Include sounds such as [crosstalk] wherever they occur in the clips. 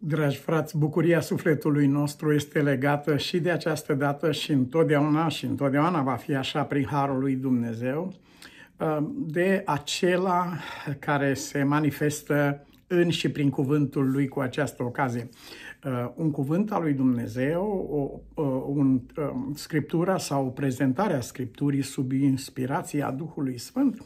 Dragi frați, bucuria sufletului nostru este legată și de această dată și întotdeauna și întotdeauna va fi așa prin Harul lui Dumnezeu, uh, de acela care se manifestă în și prin cuvântul lui cu această ocazie. Uh, un cuvânt al lui Dumnezeu, o, uh, un, scriptura sau prezentarea scripturii sub inspirația Duhului Sfânt,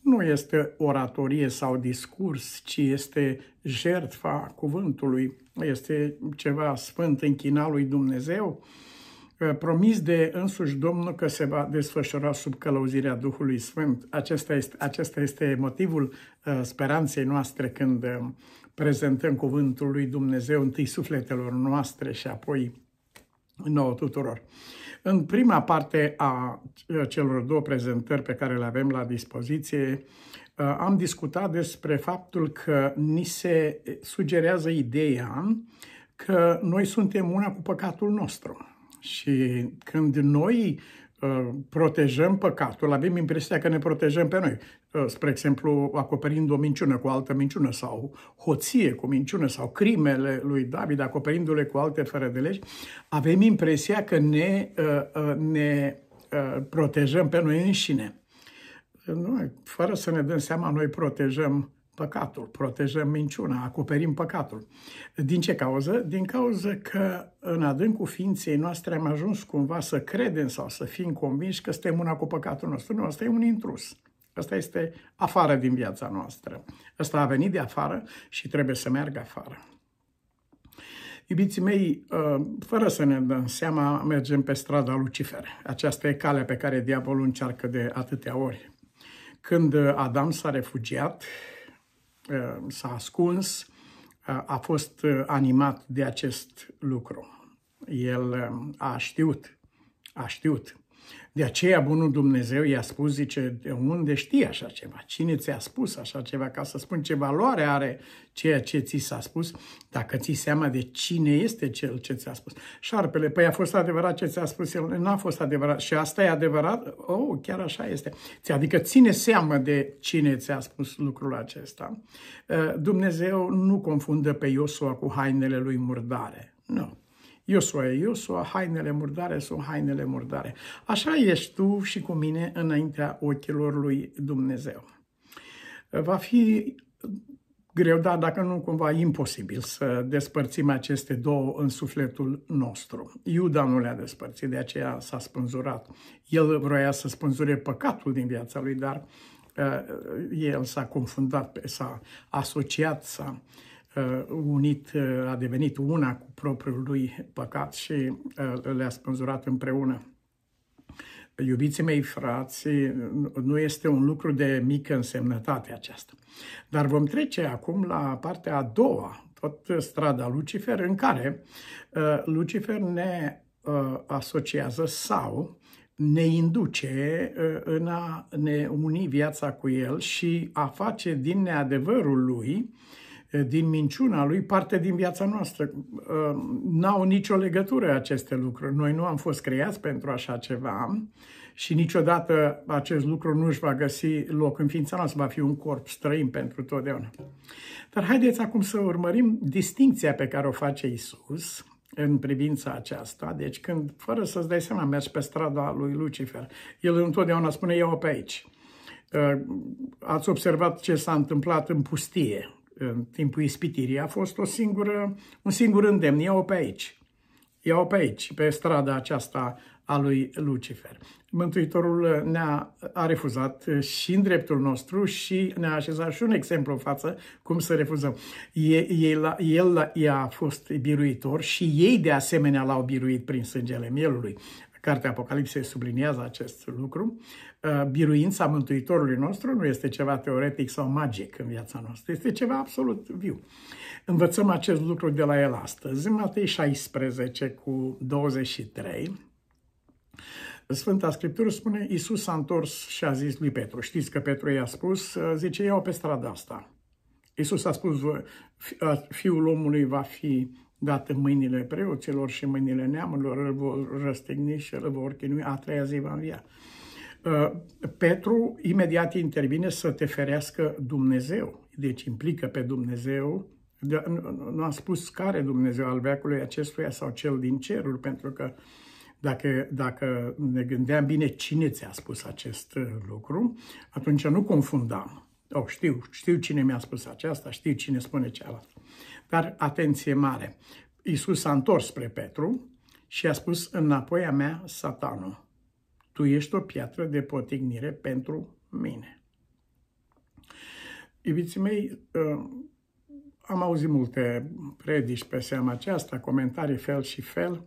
nu este oratorie sau discurs, ci este jertfa cuvântului, este ceva sfânt închinat lui Dumnezeu, ă, promis de însuși Domnul că se va desfășura sub călăuzirea Duhului Sfânt. Acesta este, acesta este motivul ă, speranței noastre când ă, prezentăm cuvântul lui Dumnezeu întâi sufletelor noastre și apoi nouă tuturor. În prima parte a celor două prezentări pe care le avem la dispoziție, am discutat despre faptul că ni se sugerează ideea că noi suntem una cu păcatul nostru. Și când noi Uh, protejăm păcatul, avem impresia că ne protejăm pe noi. Uh, spre exemplu, acoperind o minciună cu altă minciună sau hoție cu minciună sau crimele lui David, acoperindu-le cu alte fără de legi, avem impresia că ne, uh, ne protejăm pe noi înșine. Noi, fără să ne dăm seama, noi protejăm păcatul, protejăm minciuna, acoperim păcatul. Din ce cauză? Din cauză că în adâncul ființei noastre am ajuns cumva să credem sau să fim convinși că suntem una cu păcatul nostru. Nu, asta e un intrus. Asta este afară din viața noastră. Asta a venit de afară și trebuie să meargă afară. Iubiții mei, uh, fără să ne dăm seama, mergem pe strada Lucifer. Aceasta e calea pe care diavolul încearcă de atâtea ori. Când Adam s-a refugiat, Uh, s-a ascuns, uh, a fost uh, animat de acest lucru. El a știut, a știut de aceea bunul Dumnezeu i-a spus, zice, de unde știi așa ceva? Cine ți-a spus așa ceva? Ca să spun ce valoare are ceea ce ți s-a spus, dacă ți seama de cine este cel ce ți-a spus. Șarpele, păi a fost adevărat ce ți-a spus el, n-a fost adevărat. Și asta e adevărat? Oh, chiar așa este. Adică ține seama de cine ți-a spus lucrul acesta. Eh, Dumnezeu nu confundă pe Iosua cu hainele lui murdare. Nu. Iosua e Iosua, hainele murdare sunt hainele murdare. Așa ești tu și cu mine înaintea ochilor lui Dumnezeu. Va fi greu, dar dacă nu cumva imposibil să despărțim aceste două în sufletul nostru. Iuda nu le-a despărțit, de aceea s-a spânzurat. El vroia să spânzure păcatul din viața lui, dar uh, el s-a confundat, s-a asociat, s-a uh, Uh, unit, uh, a devenit una cu propriul lui păcat și uh, le-a spânzurat împreună. Iubiții mei frați, nu este un lucru de mică însemnătate aceasta. Dar vom trece acum la partea a doua, tot strada Lucifer, în care Lucifer ne asociază sau ne induce în a ne uni viața cu el și a face din neadevărul lui uh, din minciuna lui, parte din viața noastră. Uh, n-au nicio legătură aceste lucruri. Noi nu am fost creați pentru așa ceva și niciodată acest lucru nu își va găsi loc în ființa noastră, va fi un corp străin pentru totdeauna. Dar haideți acum să urmărim distinția pe care o face Isus în privința aceasta, deci când, fără să-ți dai seama, mergi pe strada lui Lucifer, el întotdeauna spune, eu pe aici. Uh, ați observat ce s-a întâmplat în pustie, în timpul ispitirii a fost o singură, un singur îndemn, ia-o pe aici, ia-o pe aici, pe strada aceasta a lui Lucifer. Mântuitorul ne-a a refuzat și în dreptul nostru și ne-a așezat și un exemplu în față cum să refuzăm. El, el, el a fost biruitor și ei de asemenea l-au biruit prin sângele mielului. Cartea Apocalipsei subliniază acest lucru. Uh, biruința Mântuitorului nostru nu este ceva teoretic sau magic în viața noastră, este ceva absolut viu. Învățăm acest lucru de la el astăzi, în Matei 16 cu 23. Sfânta Scriptură spune, Iisus s-a întors și a zis lui Petru, știți că Petru i-a spus, uh, zice, iau pe strada asta. Iisus a spus, uh, fiul omului va fi dat în mâinile preoților și mâinile neamurilor, îl vor răstigni și îl vor chinui a treia zi va învia. Uh, Petru imediat intervine să te ferească Dumnezeu, deci implică pe Dumnezeu nu, nu am spus care Dumnezeu al veacului acestuia sau cel din cerul, pentru că dacă, dacă ne gândeam bine cine ți-a spus acest uh, lucru, atunci nu confundam. Oh, știu, știu cine mi-a spus aceasta, știu cine spune cealaltă. Dar atenție mare, Iisus s-a întors spre Petru și a spus, înapoi a mea, satanul, tu ești o piatră de potignire pentru mine. Iubiții mei, ă, am auzit multe predici pe seama aceasta, comentarii fel și fel.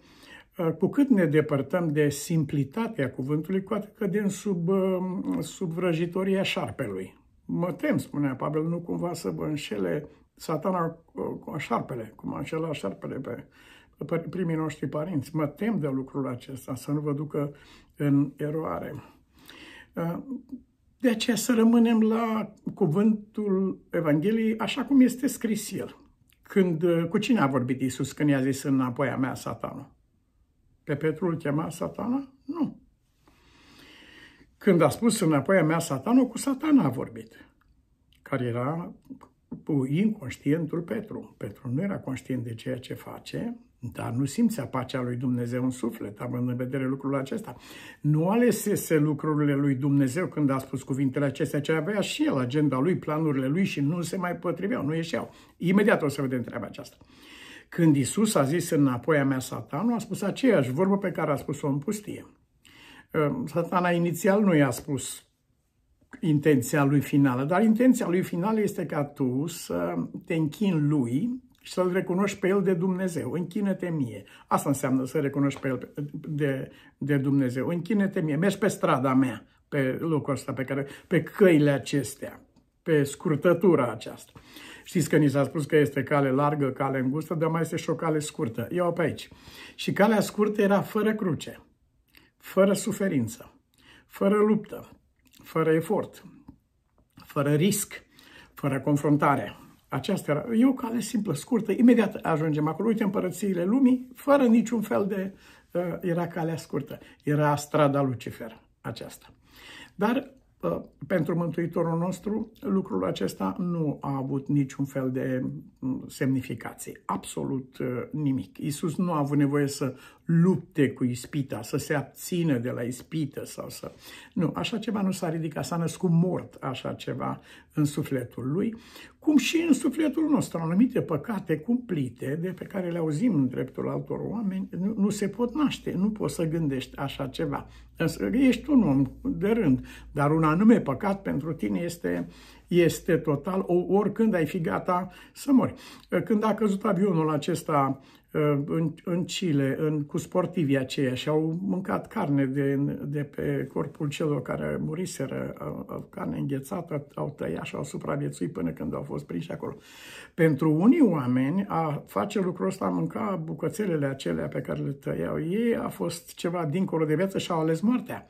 Ă, cu cât ne depărtăm de simplitatea cuvântului, cu atât cădem sub, ă, sub vrăjitoria șarpelui. Mă tem, spunea Pavel, nu cumva să vă înșele satana cu șarpele, cum înșelat șarpele pe primii noștri părinți. Mă tem de lucrul acesta, să nu vă ducă în eroare. Uh, de aceea să rămânem la cuvântul Evangheliei așa cum este scris el. Când, uh, cu cine a vorbit Isus când i-a zis înapoi a mea satana? Pe Petru îl chema satana? Nu. Când a spus înapoi a mea satana, cu satana a vorbit, care era inconștientul Petru. Petru nu era conștient de ceea ce face, dar nu simțea pacea lui Dumnezeu în suflet, având în vedere lucrul acesta. Nu alesese lucrurile lui Dumnezeu când a spus cuvintele acestea, ce avea și el agenda lui, planurile lui și nu se mai potriveau, nu ieșeau. Imediat o să vedem treaba aceasta. Când Isus a zis înapoi a mea satanul, a spus aceeași vorbă pe care a spus-o în pustie. Ă, Satana inițial nu i-a spus intenția lui finală, dar intenția lui finală este ca tu să te închin lui și să-L recunoști pe El de Dumnezeu. Închină-te mie. Asta înseamnă să recunoști pe El de, de Dumnezeu. Închină-te mie. Mergi pe strada mea, pe locul ăsta, pe, care, pe căile acestea, pe scurtătura aceasta. Știți că ni s-a spus că este cale largă, cale îngustă, dar mai este și o cale scurtă. Eu pe aici. Și calea scurtă era fără cruce, fără suferință, fără luptă, fără efort, fără risc, fără confruntare. Aceasta era, e o cale simplă, scurtă, imediat ajungem acolo, uite împărățiile lumii, fără niciun fel de, uh, era calea scurtă, era strada Lucifer aceasta. Dar Uh, pentru Mântuitorul nostru, lucrul acesta nu a avut niciun fel de mm, semnificație, absolut uh, nimic. Iisus nu a avut nevoie să lupte cu ispita, să se abțină de la ispită sau să... Nu, așa ceva nu s-a ridicat, s-a născut mort așa ceva în sufletul lui cum și în sufletul nostru, anumite păcate cumplite de pe care le auzim în dreptul altor oameni, nu, nu se pot naște, nu poți să gândești așa ceva. Însă ești un om de rând, dar un anume păcat pentru tine este, este total, oricând ai fi gata să mori. Când a căzut avionul acesta Uh, în, în Chile, în, cu sportivii aceia și au mâncat carne de, de pe corpul celor care muriseră, carne înghețată, au tăiat și au supraviețuit până când au fost prinși acolo. Pentru unii oameni, a face lucrul ăsta, a mânca bucățelele acelea pe care le tăiau ei, a fost ceva dincolo de viață și au ales moartea.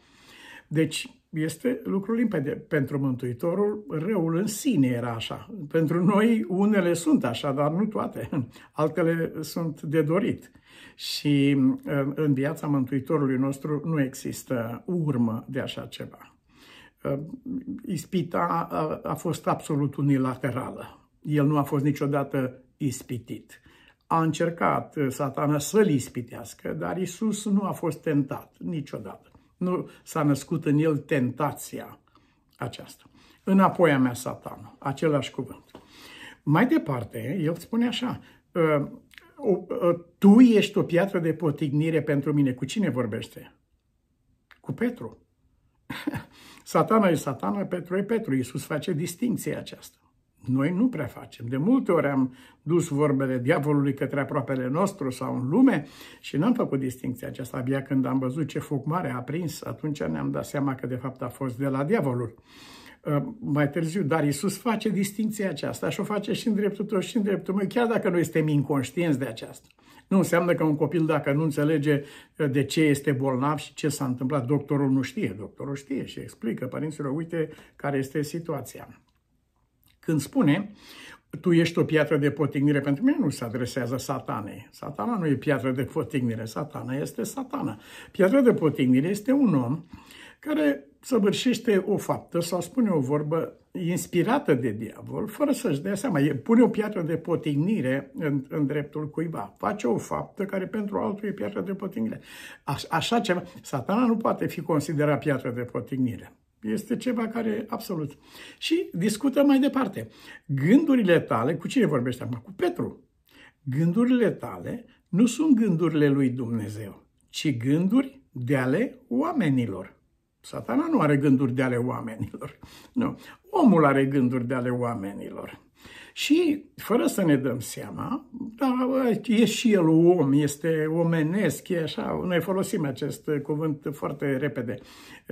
Deci, este lucru limpede. Pentru Mântuitorul, răul în sine era așa. Pentru noi, unele sunt așa, dar nu toate. [laughs] Altele sunt de dorit. Și în viața Mântuitorului nostru nu există urmă de așa ceva. Ă, ispita a fost absolut unilaterală. El nu a fost niciodată ispitit. A încercat ă, satana să-l ispitească, dar Isus nu a fost tentat niciodată. Nu s-a născut în el tentația aceasta. Înapoi a mea satanul, același cuvânt. Mai departe, el spune așa, ă, ă, tu ești o piatră de potignire pentru mine. Cu cine vorbește? Cu Petru. [laughs] satana e satana, Petru e Petru. Iisus face distinția aceasta. Noi nu prea facem. De multe ori am dus vorbele diavolului către aproapele nostru sau în lume și n-am făcut distinția aceasta. Abia când am văzut ce foc mare a prins, atunci ne-am dat seama că de fapt a fost de la diavolul uh, mai târziu, dar Isus face distinția aceasta și o face și în dreptul tău și în dreptul meu, chiar dacă noi suntem inconștienți de aceasta. Nu înseamnă că un copil, dacă nu înțelege uh, de ce este bolnav și ce s-a întâmplat, doctorul nu știe. Doctorul știe și explică părinților, uite care este situația. Când spune, tu ești o piatră de potignire pentru mine, nu se adresează satanei. Satana nu e piatră de potignire, satana este satana. Piatra de potignire este un om care săvârșește o faptă sau spune o vorbă inspirată de diavol, fără să-și dea seama. Pune o piatră de potignire în, în dreptul cuiva. Face o faptă care pentru altul e piatră de potignire. A, așa ceva. Satana nu poate fi considerat piatră de potignire este ceva care e absolut. Și discută mai departe. Gândurile tale, cu cine vorbește acum? Cu Petru. Gândurile tale nu sunt gândurile lui Dumnezeu, ci gânduri de ale oamenilor. Satana nu are gânduri de ale oamenilor. Nu. Omul are gânduri de ale oamenilor. Și fără să ne dăm seama, da, e și el om, este omenesc, e așa, noi folosim acest cuvânt foarte repede,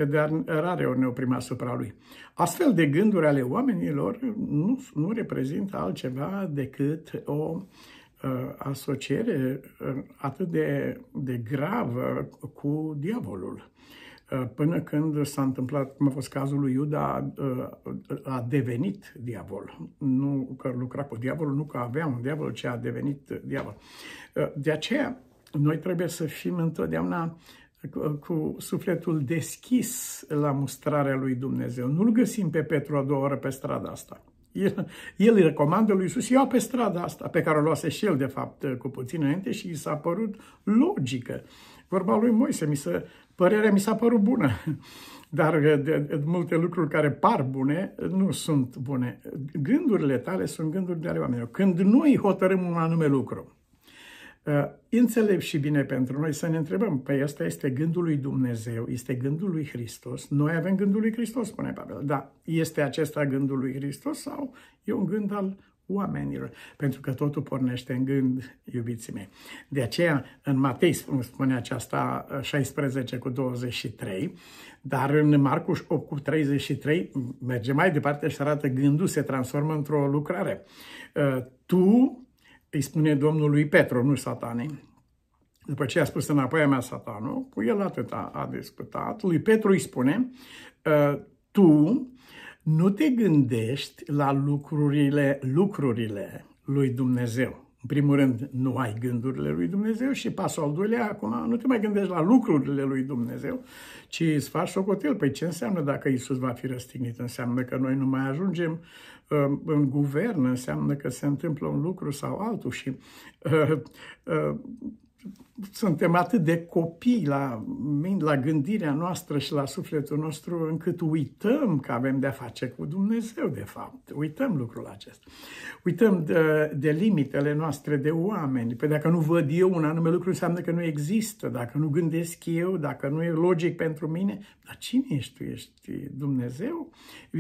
dar rare ori ne oprim asupra lui. Astfel de gânduri ale oamenilor nu, nu reprezintă altceva decât o ă, asociere ă, atât de, de gravă cu diavolul. Eh, până când s-a întâmplat, cum a fost cazul lui Iuda, eh, a devenit diavol. Nu că lucra cu diavolul, nu că avea un diavol, ci a devenit diavol. Eh, de aceea, noi trebuie să fim întotdeauna cu sufletul deschis la mustrarea lui Dumnezeu. Nu-l găsim pe Petru a doua oră pe strada asta. El, el îi recomandă lui Iisus, ia pe strada asta, pe care o luase și el, de fapt, cu puțin înainte și i s-a părut logică. Vorba lui Moise, mi se, Părerea mi s-a părut bună, dar uh, de, de, multe lucruri care par bune uh, nu sunt bune. Gândurile tale sunt gânduri de ale oamenilor. Când noi hotărâm un anume lucru, uh, înțeleg și bine pentru noi să ne întrebăm, pe păi ăsta este gândul lui Dumnezeu, este gândul lui Hristos, noi avem gândul lui Hristos, spune Pavel, da, este acesta gândul lui Hristos sau e un gând al oamenilor, pentru că totul pornește în gând, iubiții mei. De aceea, în Matei spune aceasta 16 uh, cu 23, dar în Marcus 8 cu 33 merge mai departe și arată gândul se transformă într-o lucrare. Uh, tu, îi spune Domnului Petru, nu satanei, după ce a spus înapoi a mea satanul, cu el atât a, a discutat, lui Petru îi spune, uh, tu nu te gândești la lucrurile, lucrurile lui Dumnezeu. În primul rând, nu ai gândurile lui Dumnezeu și pasul al doilea, acum nu te mai gândești la lucrurile lui Dumnezeu, ci îți faci socotel. Păi ce înseamnă dacă Isus va fi răstignit? Înseamnă că noi nu mai ajungem uh, în guvern, înseamnă că se întâmplă un lucru sau altul și uh, uh, suntem atât de copii la, la gândirea noastră și la sufletul nostru încât uităm că avem de-a face cu Dumnezeu, de fapt. Uităm lucrul acesta. Uităm de, de limitele noastre de oameni. Păi dacă nu văd eu un anume lucru, înseamnă că nu există. Dacă nu gândesc eu, dacă nu e logic pentru mine, dar cine ești tu? Ești Dumnezeu?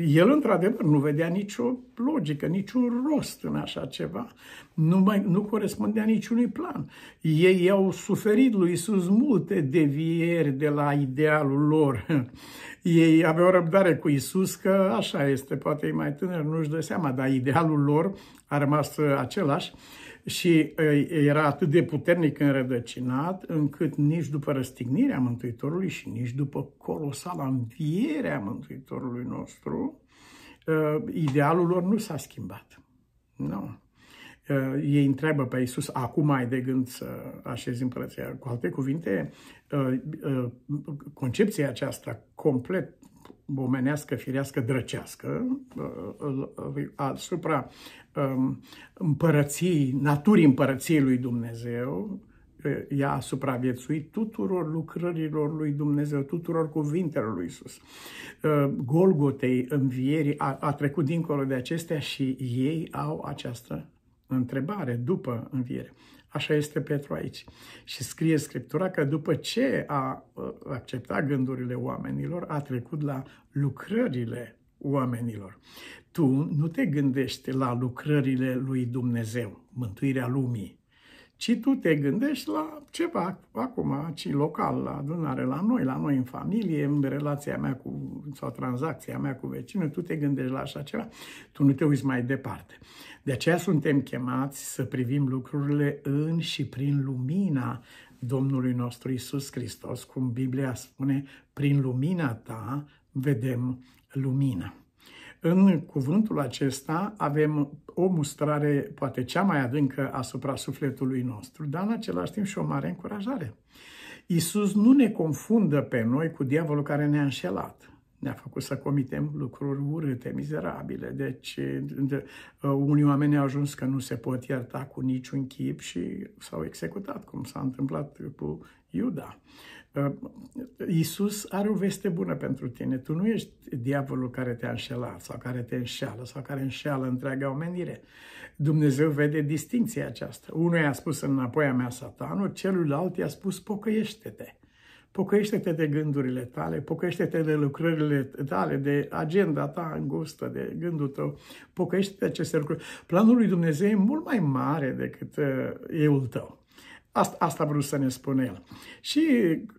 El, într-adevăr, nu vedea nicio logică, niciun rost în așa ceva. Nu, mai, nu corespundea niciunui plan. Ei iau suferit lui Isus multe devieri de la idealul lor. [laughs] Ei aveau răbdare cu Isus că așa este, poate e mai tânăr, nu-și dă seama, dar idealul lor a rămas uh, același și uh, era atât de puternic înrădăcinat încât nici după răstignirea Mântuitorului și nici după colosala învierea Mântuitorului nostru, uh, idealul lor nu s-a schimbat. Nu. Uh, ei întreabă pe Iisus, acum ai de gând să așezi împărăția. Cu alte cuvinte, uh, uh, concepția aceasta complet omenească, firească, drăcească, asupra um, împărăției, naturii împărăției lui Dumnezeu, ea a supraviețuit tuturor lucrărilor lui Dumnezeu, tuturor cuvintelor lui Isus. Golgotei, învierii, a, a trecut dincolo de acestea și ei au această întrebare după înviere. Așa este Petru aici. Și scrie Scriptura că după ce a uh, acceptat gândurile oamenilor, a trecut la lucrările oamenilor. Tu nu te gândești la lucrările lui Dumnezeu, mântuirea lumii, ci tu te gândești la ceva acum, ci local, la adunare, la noi, la noi în familie, în relația mea cu, sau tranzacția mea cu vecinul, tu te gândești la așa ceva, tu nu te uiți mai departe. De aceea suntem chemați să privim lucrurile în și prin lumina Domnului nostru Isus Hristos, cum Biblia spune, prin lumina ta vedem lumina. În cuvântul acesta avem o mustrare poate cea mai adâncă asupra sufletului nostru, dar în același timp și o mare încurajare. Iisus nu ne confundă pe noi cu diavolul care ne-a înșelat ne-a făcut să comitem lucruri urâte, mizerabile. Deci de, uh, unii oameni au ajuns că nu se pot ierta cu niciun chip și s-au executat, cum s-a întâmplat cu Iuda. Uh, Iisus are o veste bună pentru tine. Tu nu ești diavolul care te-a înșelat sau care te înșeală sau care înșeală întreaga omenire. Dumnezeu vede distinția aceasta. Unul i-a spus înapoi a mea satanul, celuilalt i-a spus pocăiește-te. Pocăiește-te de gândurile tale, pocăiește-te de lucrările tale, de agenda ta îngustă, de gândul tău, pocăiește-te de aceste lucruri. Planul lui Dumnezeu e mult mai mare decât uh, euul tău. Asta, asta vrut să ne spune el. Și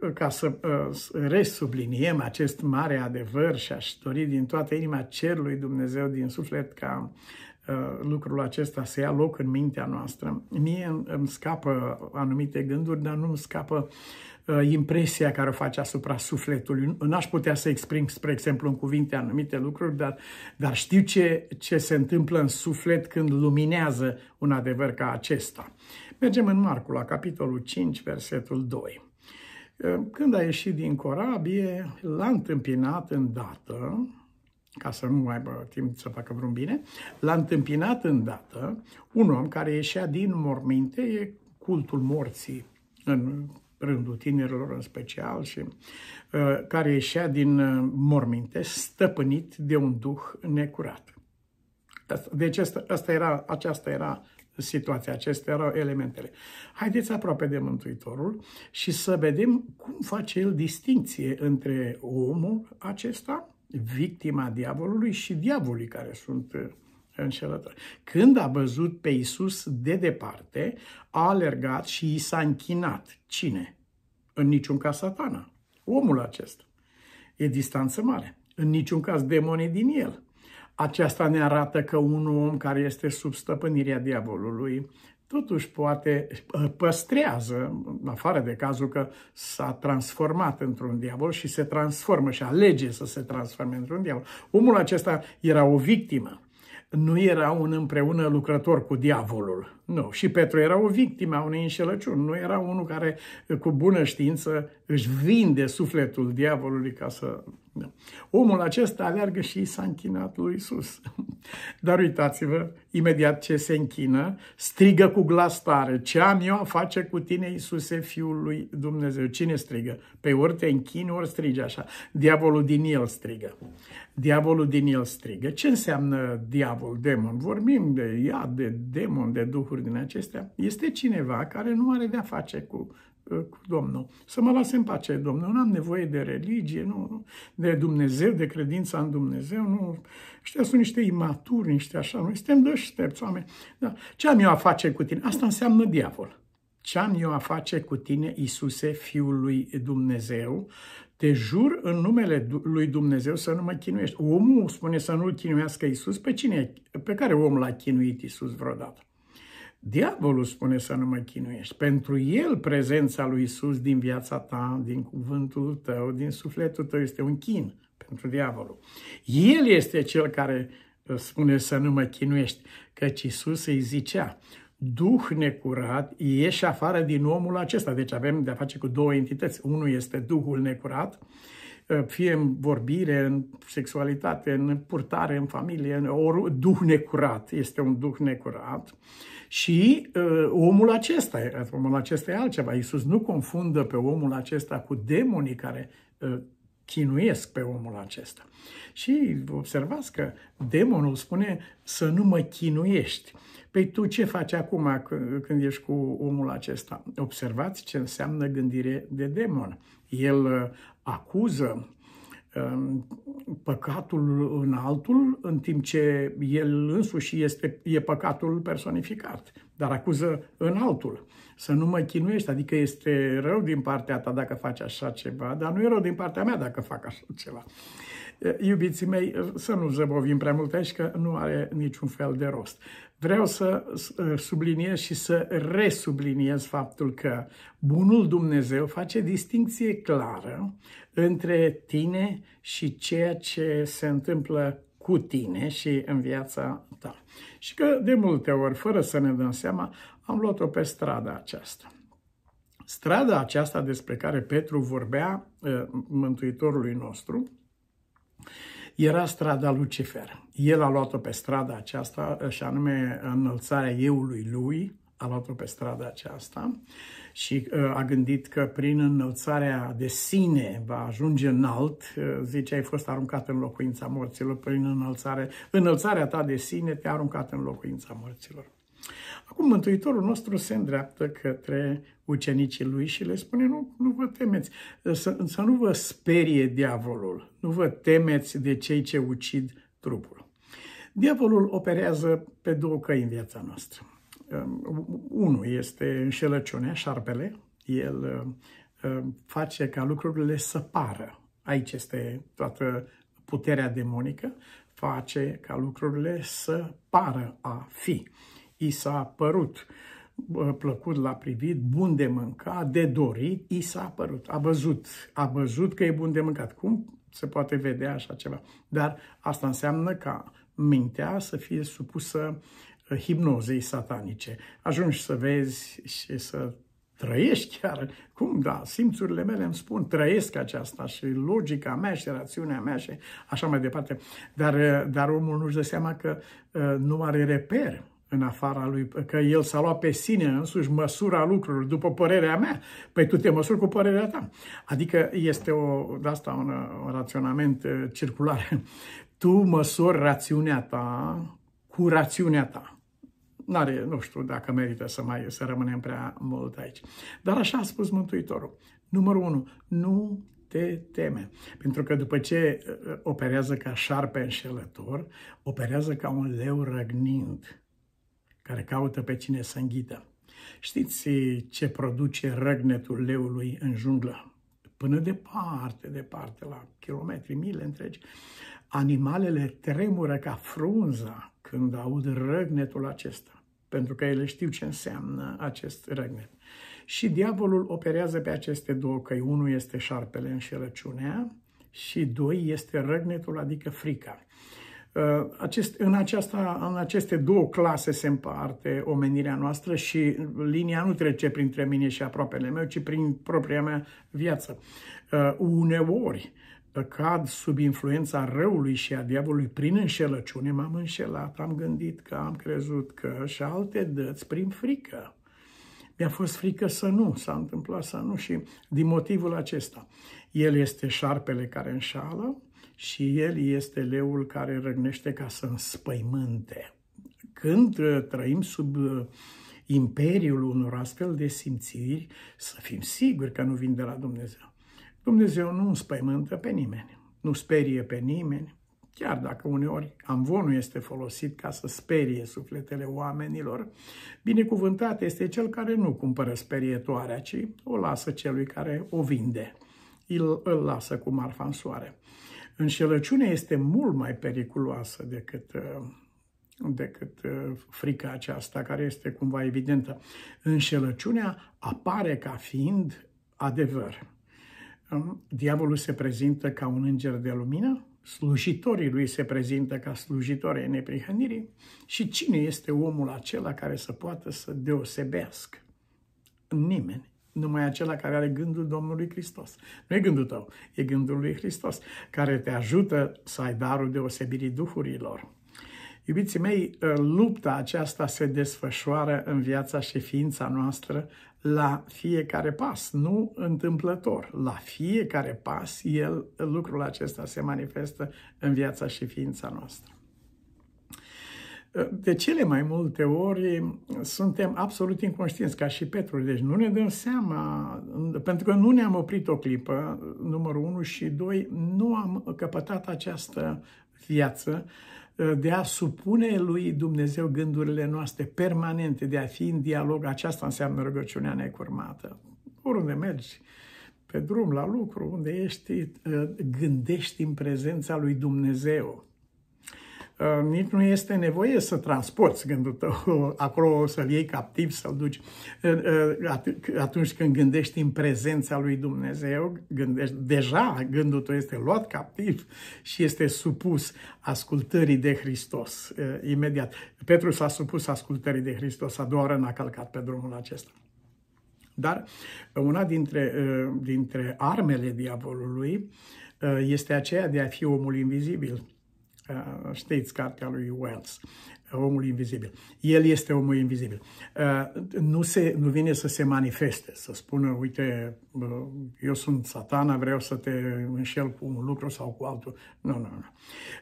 uh, ca să uh, resubliniem acest mare adevăr și aș dori din toată inima cerului Dumnezeu din suflet ca uh, lucrul acesta să ia loc în mintea noastră, mie îmi scapă anumite gânduri, dar nu îmi scapă uh, Uh, impresia care o face asupra sufletului. N-aș putea să exprim, spre exemplu, în cuvinte anumite lucruri, dar, dar știu ce, ce se întâmplă în suflet când luminează un adevăr ca acesta. Mergem în Marcu, la capitolul 5, versetul 2. Uh, când a ieșit din corabie, l-a întâmpinat îndată, ca să nu mai aibă timp să facă vreun bine, l-a întâmpinat îndată un om care ieșea din morminte, e cultul morții în rândul tinerilor în special, și uh, care ieșea din uh, morminte stăpânit de un duh necurat. Deci asta, asta era, aceasta era situația, acestea erau elementele. Haideți aproape de Mântuitorul și să vedem cum face el distinție între omul acesta, victima diavolului și diavolii care sunt uh, înșelător. Când a văzut pe Isus de departe, a alergat și i s-a închinat. Cine? În niciun caz satana. Omul acesta. E distanță mare. În niciun caz demonii din el. Aceasta ne arată că un om care este sub stăpânirea diavolului totuși poate păstrează, afară de cazul că s-a transformat într-un diavol și se transformă și alege să se transforme într-un diavol. Omul acesta era o victimă nu era un împreună lucrător cu diavolul. Nu. Și Petru era o victimă a unei înșelăciuni. Nu era unul care cu bună știință își vinde sufletul diavolului ca să da. Omul acesta aleargă și s-a închinat lui Isus. [laughs] Dar uitați-vă, imediat ce se închină, strigă cu glas tare, ce am eu a face cu tine, Isuse, Fiul lui Dumnezeu? Cine strigă? Pe ori te închini, ori strigi așa. Diavolul din el strigă. Diavolul din el strigă. Ce înseamnă diavol, demon? Vorbim de iad, de demon, de duhuri din acestea. Este cineva care nu are de-a face cu Uh, cu Domnul. Să mă lase în pace, Domnul. Nu am nevoie de religie, nu, de Dumnezeu, de credința în Dumnezeu. Nu. Ăștia sunt niște imaturi, niște așa. Noi suntem doi oameni. Da. Ce am eu a face cu tine? Asta înseamnă diavol. Ce am eu a face cu tine, Isuse, Fiul lui Dumnezeu? Te jur în numele lui Dumnezeu să nu mă chinuiești. Omul spune să nu-l chinuiască Isus. Pe cine? Pe care om l-a chinuit Isus vreodată? Diavolul spune să nu mă chinuiești. Pentru el prezența lui Isus din viața ta, din cuvântul tău, din sufletul tău este un chin pentru diavolul. El este cel care uh, spune să nu mă chinuiești, căci Isus îi zicea, duh necurat, ieși afară din omul acesta. Deci avem de-a face cu două entități. Unul este duhul necurat, uh, fie în vorbire, în sexualitate, în purtare, în familie, în duh necurat, este un duh necurat și uh, omul acesta, omul acesta e altceva. Iisus nu confundă pe omul acesta cu demonii care uh, chinuiesc pe omul acesta. Și observați că demonul spune să nu mă chinuiești. Păi tu ce faci acum când ești cu omul acesta? Observați ce înseamnă gândire de demon. El uh, acuză, păcatul în altul, în timp ce el însuși este, e păcatul personificat, dar acuză în altul. Să nu mă chinuiești, adică este rău din partea ta dacă faci așa ceva, dar nu e rău din partea mea dacă fac așa ceva. Iubiții mei, să nu zăbovim prea mult aici, că nu are niciun fel de rost. Vreau să subliniez și să resubliniez faptul că bunul Dumnezeu face distinție clară între tine și ceea ce se întâmplă cu tine și în viața ta. Și că de multe ori, fără să ne dăm seama, am luat-o pe strada aceasta. Strada aceasta despre care Petru vorbea uh, Mântuitorului nostru era strada Lucifer. El a luat-o pe strada aceasta, și anume înălțarea euului lui, a luat-o pe strada aceasta și uh, a gândit că prin înălțarea de sine va ajunge înalt, uh, zice, ai fost aruncat în locuința morților, prin înălțare, înălțarea ta de sine te-a aruncat în locuința morților. Acum Mântuitorul nostru se îndreaptă către ucenicii lui și le spune nu, nu vă temeți, să, să nu vă sperie diavolul, nu vă temeți de cei ce ucid trupul. Diavolul operează pe două căi în viața noastră. Um, unul este înșelăciunea, șarpele, el um, face ca lucrurile să pară. Aici este toată puterea demonică, face ca lucrurile să pară a fi i s-a părut plăcut la privit, bun de mâncat, de dorit, i s-a părut, a văzut, a văzut că e bun de mâncat. Cum se poate vedea așa ceva? Dar asta înseamnă ca mintea să fie supusă uh, hipnozei satanice. Ajungi să vezi și să trăiești chiar. Cum? Da, simțurile mele îmi spun, trăiesc aceasta și logica mea și rațiunea mea și așa mai departe. Dar, uh, dar omul nu-și dă seama că uh, nu are reper în afara lui, că el s-a luat pe sine însuși măsura lucrurilor, după părerea mea. Păi tu te măsuri cu părerea ta. Adică este o, de asta un, un raționament uh, circular. [laughs] Tu măsori rațiunea ta cu rațiunea ta. N-are, nu știu dacă merită să mai să rămânem prea mult aici. Dar așa a spus Mântuitorul. Numărul 1. Nu te teme. Pentru că după ce uh, operează ca șarpe înșelător, operează ca un leu răgnind care caută pe cine să înghită. Știți eh, ce produce răgnetul leului în junglă? Până departe, departe, la kilometri, mile întregi, animalele tremură ca frunza când aud răgnetul acesta, pentru că ele știu ce înseamnă acest răgnet. Și diavolul operează pe aceste două căi. Unul este șarpele înșelăciunea și doi este răgnetul, adică frica. Uh, acest, în, aceasta, în aceste două clase se împarte omenirea noastră și linia nu trece printre mine și aproapele meu, ci prin propria mea viață. Uh, uneori cad sub influența răului și a diavolului prin înșelăciune, m-am înșelat, am gândit că am crezut că și alte dăți prin frică. Mi-a fost frică să nu, s-a întâmplat să nu și din motivul acesta. El este șarpele care înșală, și el este leul care răgnește ca să înspăimânte. Când uh, trăim sub uh, imperiul unor astfel de simțiri, să fim siguri că nu vin de la Dumnezeu. Dumnezeu nu înspăimântă pe nimeni, nu sperie pe nimeni, chiar dacă uneori amvonul este folosit ca să sperie sufletele oamenilor, binecuvântat este cel care nu cumpără sperietoarea, ci o lasă celui care o vinde. Îl, îl lasă cu marfa în soare. Înșelăciunea este mult mai periculoasă decât, uh, decât uh, frica aceasta, care este cumva evidentă. Înșelăciunea apare ca fiind adevăr. Um, diavolul se prezintă ca un înger de lumină, slujitorii lui se prezintă ca slujitori ai neprihănirii și cine este omul acela care să poată să deosebească? Nimeni numai acela care are gândul Domnului Hristos. Nu e gândul tău, e gândul lui Hristos, care te ajută să ai darul deosebirii duhurilor. Iubiții mei, lupta aceasta se desfășoară în viața și ființa noastră la fiecare pas, nu întâmplător. La fiecare pas, el, lucrul acesta se manifestă în viața și ființa noastră de cele mai multe ori suntem absolut inconștienți, ca și Petru, deci nu ne dăm seama, pentru că nu ne-am oprit o clipă, numărul unu, și doi, nu am căpătat această viață de a supune lui Dumnezeu gândurile noastre permanente, de a fi în dialog, aceasta înseamnă rugăciunea necurmată. Oriunde mergi, pe drum, la lucru, unde ești, gândești în prezența lui Dumnezeu Ehm, nici nu este nevoie să transporti gândul tău [laughs] acolo, să-l iei captiv, să-l duci. Ehm, ehm, atunci când gândești în prezența lui Dumnezeu, gândești, deja gândul tău este luat captiv și este supus ascultării de Hristos imediat. Petru s-a supus ascultării de Hristos, a doua oară n-a calcat pe drumul acesta. Dar una dintre, dintre armele diavolului este aceea de a fi omul invizibil Uh, știți cartea lui Wells, Omul Invizibil. El este omul invizibil. Uh, nu, se, nu vine să se manifeste, să spună, uite, uh, eu sunt satana, vreau să te înșel cu un lucru sau cu altul. Nu, nu,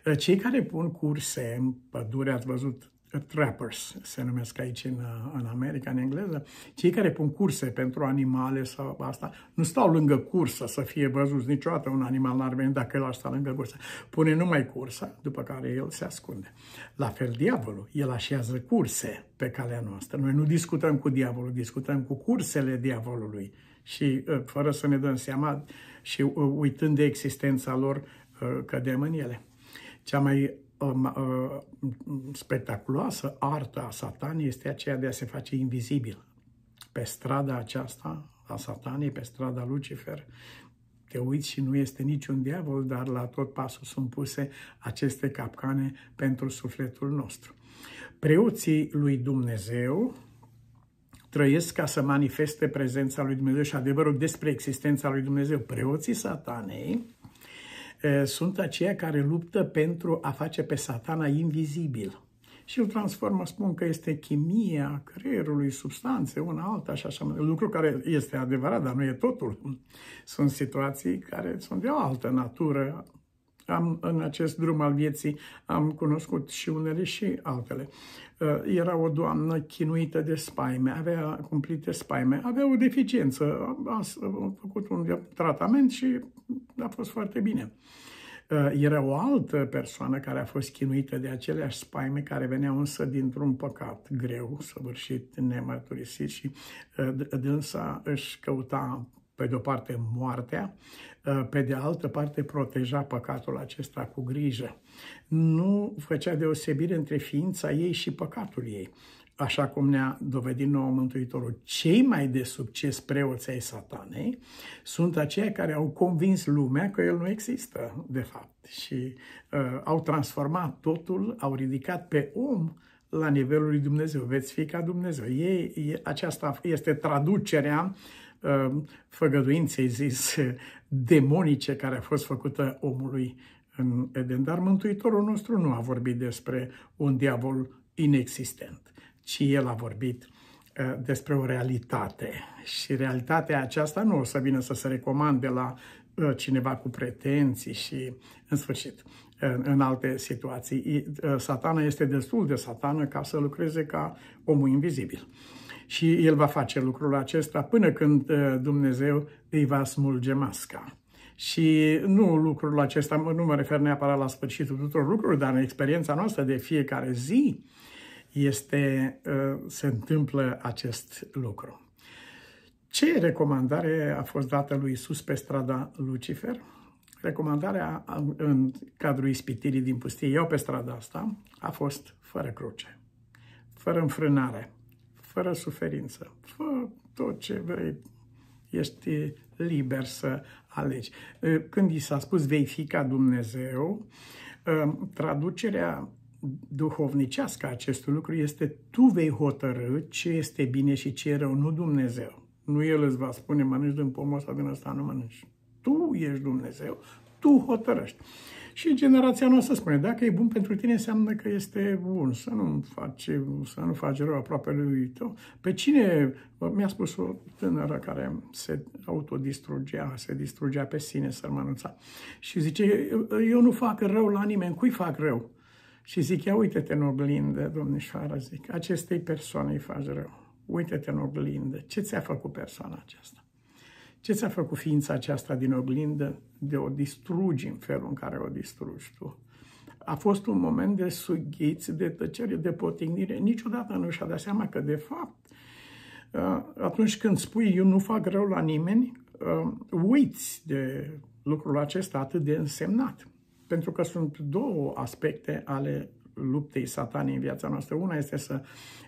nu. Cei care pun curse în pădure, ați văzut trappers, se numesc aici în, uh, în America, în engleză, cei care pun curse pentru animale sau asta, nu stau lângă cursă să fie văzut niciodată un animal n-ar veni dacă el ar sta lângă cursă. Pune numai cursa, după care el se ascunde. La fel diavolul, el așează curse pe calea noastră. Noi nu discutăm cu diavolul, discutăm cu cursele diavolului și uh, fără să ne dăm seama și uh, uitând de existența lor, cădem în ele. Cea mai Um, uh, spectaculoasă artă a satanii este aceea de a se face invizibil. Pe strada aceasta a satanii, pe strada Lucifer, te uiți și nu este niciun diavol, dar la tot pasul sunt puse aceste capcane pentru sufletul nostru. Preoții lui Dumnezeu trăiesc ca să manifeste prezența lui Dumnezeu și adevărul despre existența lui Dumnezeu. Preoții satanei Eh, sunt aceia care luptă pentru a face pe satana invizibil. Și îl transformă, spun că este chimia creierului, substanțe, una alta și așa. Lucru care este adevărat, dar nu e totul. Sunt situații care sunt de o altă natură, am, în acest drum al vieții am cunoscut și unele și altele. Uh, era o doamnă chinuită de spaime, avea cumplite spaime, avea o deficiență, a, a făcut un tratament și a fost foarte bine uh, era o altă persoană care a fost chinuită de aceleași spaime, care venea însă dintr-un păcat greu, săvârșit, nemărturisit și uh, dânsa își căuta pe de o parte moartea, uh, pe de altă parte proteja păcatul acesta cu grijă. Nu făcea deosebire între ființa ei și păcatul ei, așa cum ne-a dovedit nouă Mântuitorul. Cei mai de succes preoții ai satanei sunt aceia care au convins lumea că el nu există, de fapt, și uh, au transformat totul, au ridicat pe om la nivelul lui Dumnezeu. Veți fi ca Dumnezeu. Ei, aceasta este traducerea Um, făgăduinței zis demonice care a fost făcută omului în Eden. Dar Mântuitorul nostru nu a vorbit despre un diavol inexistent, ci el a vorbit uh, despre o realitate. Și realitatea aceasta nu o să vină să se recomande la uh, cineva cu pretenții și, în sfârșit, în alte situații. Uh, satana este destul de satană ca să lucreze ca omul invizibil și el va face lucrul acesta până când uh, Dumnezeu îi va smulge masca. Și nu lucrul acesta, nu mă refer neapărat la sfârșitul tuturor lucrurilor, dar în experiența noastră de fiecare zi este, uh, se întâmplă acest lucru. Ce recomandare a fost dată lui Isus pe strada Lucifer? Recomandarea în cadrul ispitirii din pustie, eu pe strada asta, a fost fără cruce, fără înfrânare, fără suferință. Fă tot ce vrei, ești liber să alegi. Ă, când i s-a spus vei fi ca Dumnezeu, ă, traducerea duhovnicească a acestui lucru este tu vei hotărâ ce este bine și ce e rău, nu Dumnezeu. Nu El îți va spune mănânci din pomul ăsta, din ăsta nu mănânci. Tu ești Dumnezeu, tu hotărăști. Și generația noastră spune, dacă e bun pentru tine, înseamnă că este bun. Să nu faci, să nu faci rău aproape lui tău. Pe cine, mi-a spus o tânără care se autodistrugea, se distrugea pe sine, sărmănuța. Și zice, eu nu fac rău la nimeni, cui fac rău? Și zic, ia uite-te în oglindă, domnișoară, zic, acestei persoane îi faci rău. Uite-te în oglindă, ce ți-a făcut persoana aceasta? Ce ți-a făcut ființa aceasta din oglindă de o distrugi în felul în care o distrugi tu? A fost un moment de sughiți, de tăcere, de potignire. Niciodată nu și-a dat seama că, de fapt, uh, atunci când spui eu nu fac rău la nimeni, uh, uiți de lucrul acesta atât de însemnat. Pentru că sunt două aspecte ale luptei satanei în viața noastră. Una este să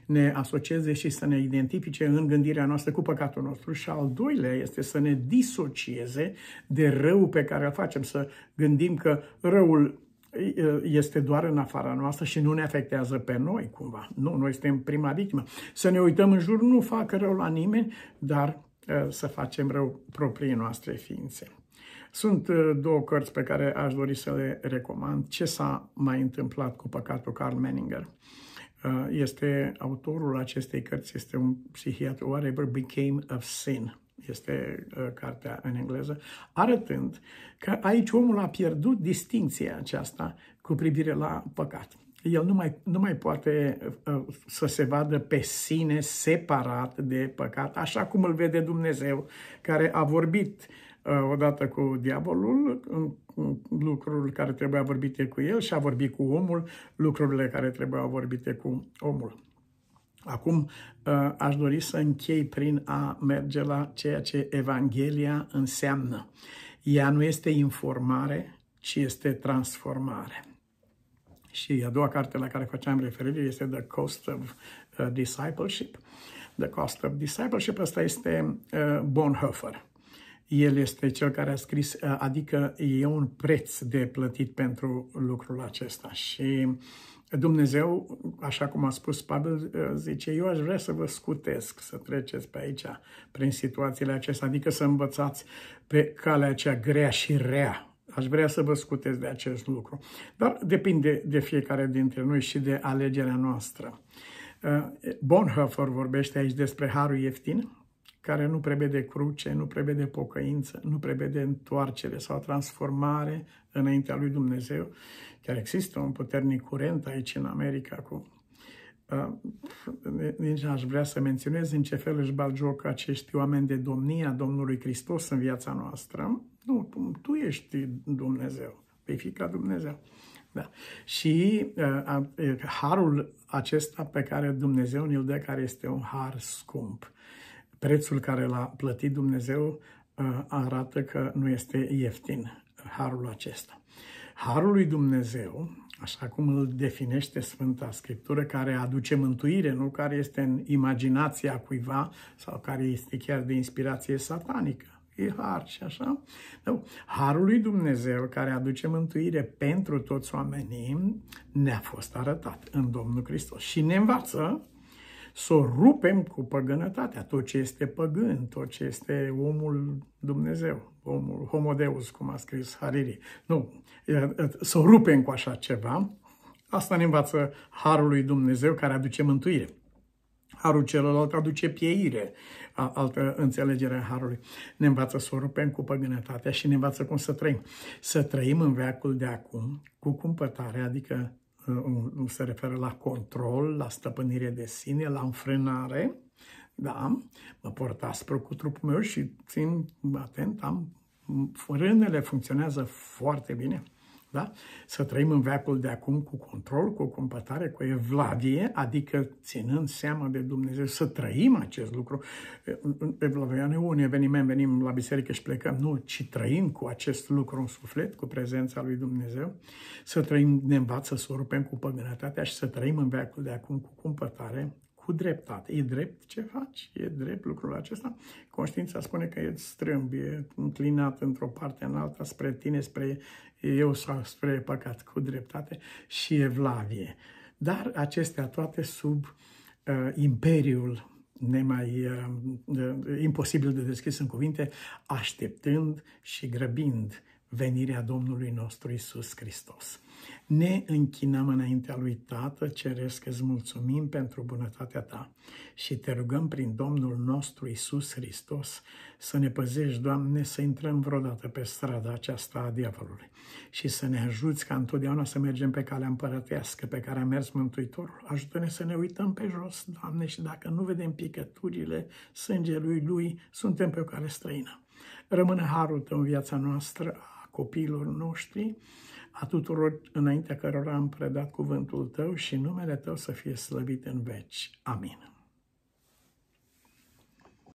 ne asocieze și să ne identifice în gândirea noastră cu păcatul nostru și al doilea este să ne disocieze de răul pe care îl facem, să gândim că răul este doar în afara noastră și nu ne afectează pe noi cumva. Nu, noi suntem prima victimă. Să ne uităm în jur, nu fac rău la nimeni, dar să facem rău proprii noastre ființe. Sunt uh, două cărți pe care aș dori să le recomand. Ce s-a mai întâmplat cu păcatul Carl Menninger? Uh, este autorul acestei cărți, este un psihiatru, Whatever Became of Sin este uh, cartea în engleză, arătând că aici omul a pierdut distinția aceasta cu privire la păcat. El nu mai, nu mai poate să se vadă pe sine separat de păcat, așa cum îl vede Dumnezeu, care a vorbit Eh, odată cu diavolul, lucrul care trebuia vorbite cu el și a vorbit cu omul, lucrurile care trebuiau vorbite cu omul. Acum eh, aș dori să închei prin a merge la ceea ce Evanghelia înseamnă. Ea nu este informare, ci este transformare. Și a doua carte la care făceam referire este The Cost of eh, Discipleship. The Cost of Discipleship, ăsta este Bonhoeffer el este cel care a scris, adică e un preț de plătit pentru lucrul acesta. Și Dumnezeu, așa cum a spus Pavel, ă, zice, eu aș vrea să vă scutesc, să treceți pe aici, prin situațiile acestea, adică să învățați pe calea aceea grea și rea, Aș vrea să vă scutez de acest lucru. Dar depinde de fiecare dintre noi și de alegerea noastră. Ă, Bonhoeffer vorbește aici despre harul ieftin, care nu prevede cruce, nu prevede pocăință, nu prevede întoarcere sau transformare înaintea lui Dumnezeu. Chiar există un puternic curent aici în America cu nici aș vrea să menționez în ce fel își bat joc acești oameni de domnia Domnului Hristos în viața noastră. Nu, tu ești Dumnezeu, vei fi ca Dumnezeu. Da. Și uh, harul acesta pe care Dumnezeu ne-l dă, care este un har scump, prețul care l-a plătit Dumnezeu uh, arată că nu este ieftin uh, harul acesta. Harul lui Dumnezeu, așa cum îl definește Sfânta Scriptură, care aduce mântuire, nu care este în imaginația cuiva sau care este chiar de inspirație satanică. E har și așa. Nu. Harul lui Dumnezeu care aduce mântuire pentru toți oamenii ne-a fost arătat în Domnul Hristos și ne învață să o rupem cu păgânătatea, tot ce este păgân, tot ce este omul Dumnezeu, omul homodeus, cum a scris Hariri. Nu, să o rupem cu așa ceva, asta ne învață Harul lui Dumnezeu care aduce mântuire. Harul celălalt aduce pieire, altă înțelegere a Harului. Ne învață să o rupem cu păgânătatea și ne învață cum să trăim. Să trăim în veacul de acum cu cumpătare, adică Uh, se referă la control, la stăpânire de sine, la înfrânare. Da, mă port aspru cu trupul meu și țin atent, am, frânele funcționează foarte bine. Da? Să trăim în veacul de acum cu control, cu compătare, cu evlavie, adică ținând seama de Dumnezeu, să trăim acest lucru. Evlavia nu e un eveniment, venim la biserică și plecăm, nu, ci trăim cu acest lucru în suflet, cu prezența lui Dumnezeu, să trăim, ne învață să o rupem cu păgânătatea și să trăim în veacul de acum cu compătare, cu dreptate. E drept ce faci? E drept lucrul acesta? Conștiința spune că e strâmb, e înclinat într-o parte în alta, spre tine, spre eu sau spre păcat, cu dreptate și evlavie. Dar acestea toate sub uh, imperiul nemai uh, uh imposibil de descris în cuvinte, așteptând și grăbind venirea Domnului nostru Isus Hristos. Ne închinăm înaintea lui Tată, Ceresc, îți mulțumim pentru bunătatea ta și te rugăm prin Domnul nostru Isus Hristos să ne păzești, Doamne, să intrăm vreodată pe strada aceasta a diavolului și să ne ajuți ca întotdeauna să mergem pe calea împărătească pe care a mers Mântuitorul. Ajută-ne să ne uităm pe jos, Doamne, și dacă nu vedem picăturile sângelui Lui, suntem pe o cale străină. Rămâne harul Tău în viața noastră, a copiilor noștri, a tuturor înaintea cărora am predat cuvântul tău și numele tău să fie slăvit în veci. Amin.